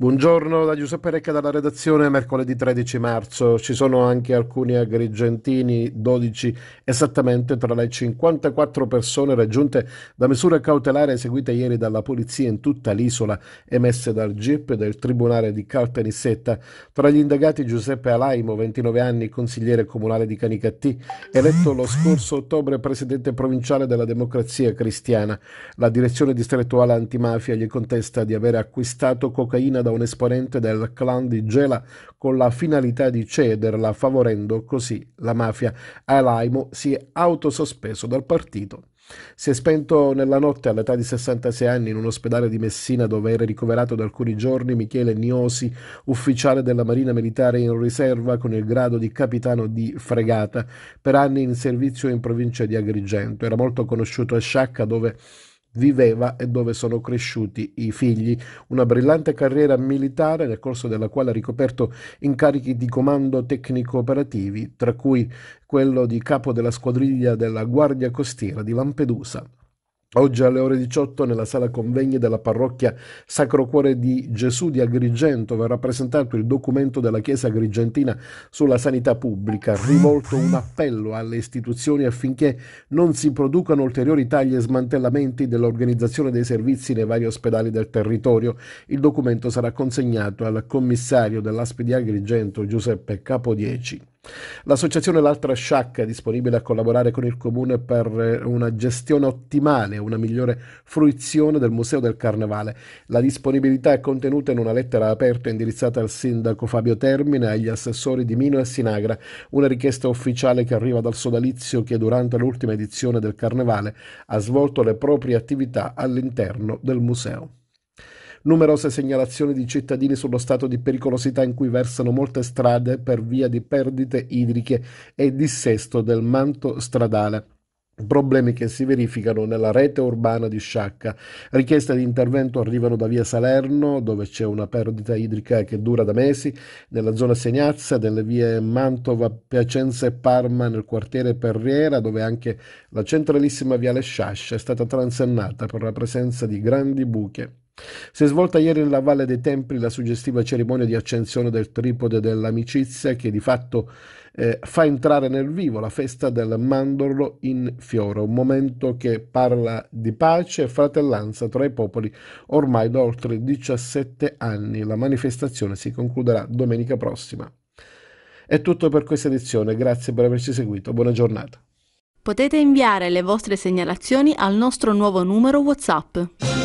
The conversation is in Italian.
Buongiorno da Giuseppe Recca dalla redazione, mercoledì 13 marzo. Ci sono anche alcuni agrigentini, 12 esattamente, tra le 54 persone raggiunte da misure cautelari eseguite ieri dalla polizia in tutta l'isola, emesse dal GIP del Tribunale di Caltanissetta. Tra gli indagati Giuseppe Alaimo, 29 anni, consigliere comunale di Canicattì, eletto lo scorso ottobre presidente provinciale della Democrazia Cristiana. La direzione distrettuale antimafia gli contesta di aver acquistato cocaina da da un esponente del clan di Gela con la finalità di cederla, favorendo così la mafia. Alaimo si è autosospeso dal partito. Si è spento nella notte all'età di 66 anni in un ospedale di Messina dove era ricoverato da alcuni giorni Michele Niosi, ufficiale della Marina Militare in riserva con il grado di capitano di fregata, per anni in servizio in provincia di Agrigento. Era molto conosciuto a Sciacca dove viveva e dove sono cresciuti i figli. Una brillante carriera militare nel corso della quale ha ricoperto incarichi di comando tecnico operativi, tra cui quello di capo della squadriglia della Guardia Costiera di Lampedusa. Oggi alle ore 18 nella sala convegni della parrocchia Sacro Cuore di Gesù di Agrigento verrà presentato il documento della Chiesa agrigentina sulla sanità pubblica, rivolto un appello alle istituzioni affinché non si producano ulteriori tagli e smantellamenti dell'organizzazione dei servizi nei vari ospedali del territorio. Il documento sarà consegnato al commissario dell'ASP di Agrigento Giuseppe Capodieci. L'associazione L'Altra Sciacca è disponibile a collaborare con il Comune per eh, una gestione ottimale e una migliore fruizione del Museo del Carnevale. La disponibilità è contenuta in una lettera aperta indirizzata al sindaco Fabio Termine e agli assessori di Mino e Sinagra, una richiesta ufficiale che arriva dal sodalizio che durante l'ultima edizione del Carnevale ha svolto le proprie attività all'interno del museo numerose segnalazioni di cittadini sullo stato di pericolosità in cui versano molte strade per via di perdite idriche e dissesto del manto stradale problemi che si verificano nella rete urbana di Sciacca. Richieste di intervento arrivano da via Salerno, dove c'è una perdita idrica che dura da mesi, nella zona Segnazza, nelle vie Mantova, Piacenza e Parma, nel quartiere Perriera, dove anche la centralissima viale Sciascia è stata transennata per la presenza di grandi buche. Si è svolta ieri nella Valle dei Templi la suggestiva cerimonia di accensione del tripode dell'amicizia che di fatto eh, fa entrare nel vivo la festa del mandorlo in fiore, un momento che parla di pace e fratellanza tra i popoli ormai da oltre 17 anni. La manifestazione si concluderà domenica prossima. È tutto per questa edizione, grazie per averci seguito, buona giornata. Potete inviare le vostre segnalazioni al nostro nuovo numero WhatsApp.